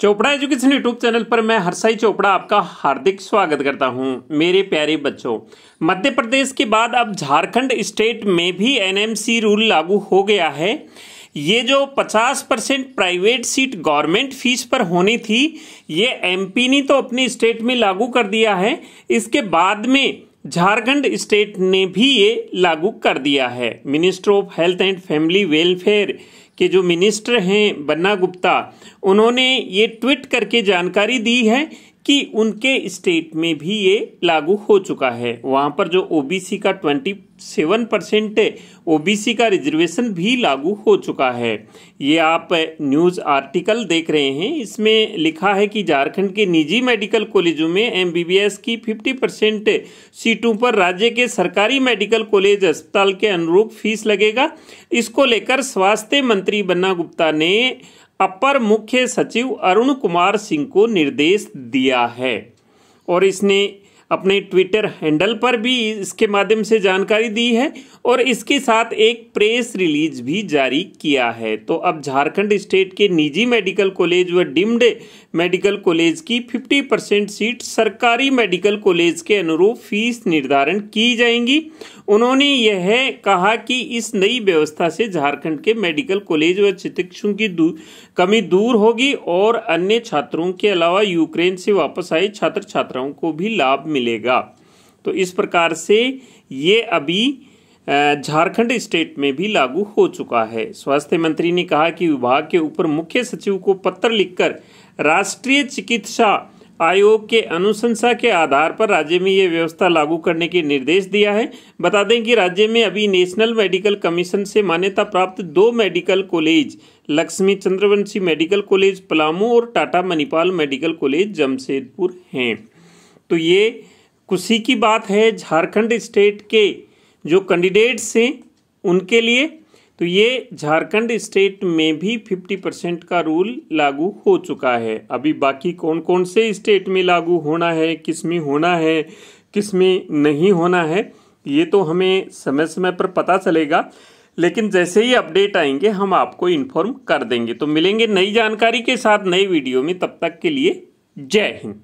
Chopra education YouTube channel पर मैं हरसाई चोपड़ा आपका हार्दिक स्वागत करता हूं मेरे प्यारे बच्चों मध्य प्रदेश के बाद अब झारखंड स्टेट में भी एनएमसी रूल लागू हो गया है ये जो 50 percent private seat government fees पर होनी थी ये एमपी ने तो अपने स्टेट में लागू कर दिया है इसके बाद में झारखंड स्टेट ने भी ये लागू कर दिया है minister of health and family welfare के जो मिनिस्टर हैं बन्ना गुप्ता उन्होंने ये ट्वीट करके जानकारी दी है कि उनके स्टेट में भी ये लागू हो चुका है वहां पर जो ओबीसी का ट्वेंटी सेवन परसेंट ओबीसी का रिजर्वेशन भी लागू हो चुका है ये आप न्यूज़ आर्टिकल देख रहे हैं इसमें लिखा है कि झारखंड के निजी मेडिकल कॉलेजों में एमबीबीएस की 50 परसेंट सीटों पर राज्य के सरकारी मेडिकल कॉलेज अस्पताल के अनुरूप फीस लगेगा इसको लेकर स्वास्थ्य मंत्री बन्ना गुप्ता ने अपर मुख्य सचिव अरुण कुमार सिंह को निर्देश दिया है और इसने अपने ट्विटर हैंडल पर भी इसके माध्यम से जानकारी दी है और इसके साथ एक प्रेस रिलीज भी जारी किया है तो अब झारखंड स्टेट के निजी मेडिकल कॉलेज व डिम्ड मेडिकल कॉलेज की 50 परसेंट सीट सरकारी मेडिकल कॉलेज के अनुरूप फीस निर्धारण की जाएंगी उन्होंने यह कहा कि इस नई व्यवस्था से झारखंड के मेडिकल कॉलेज व चिकित्सकों की दू, कमी दूर होगी और अन्य छात्रों के अलावा यूक्रेन से वापस आए छात्र छात्राओं को भी लाभ मिलेगा तो इस प्रकार से ये अभी झारखंड स्टेट में भी लागू हो चुका है स्वास्थ्य मंत्री ने कहा कि विभाग के ऊपर मुख्य सचिव को पत्र लिखकर राष्ट्रीय चिकित्सा आयोग के अनुशंसा के आधार पर राज्य में ये व्यवस्था लागू करने के निर्देश दिया है बता दें कि राज्य में अभी नेशनल मेडिकल कमीशन से मान्यता प्राप्त दो medical college Lakshmi Chandravanshi medical college Palamu और टाटा मणिपाल मेडिकल कॉलेज जमशेदपुर हैं तो ये खुशी की बात है झारखंड स्टेट के जो कैंडिडेट्स हैं उनके लिए तो ये झारखंड स्टेट में भी 50 परसेंट का रूल लागू हो चुका है अभी बाकी कौन कौन से स्टेट में लागू होना है किस में होना है किस में नहीं होना है ये तो हमें समय समय पर पता चलेगा लेकिन जैसे ही अपडेट आएंगे हम आपको इन्फॉर्म कर देंगे तो मिलेंगे नई जानकारी के साथ नई वीडियो में तब तक के लिए जय हिंद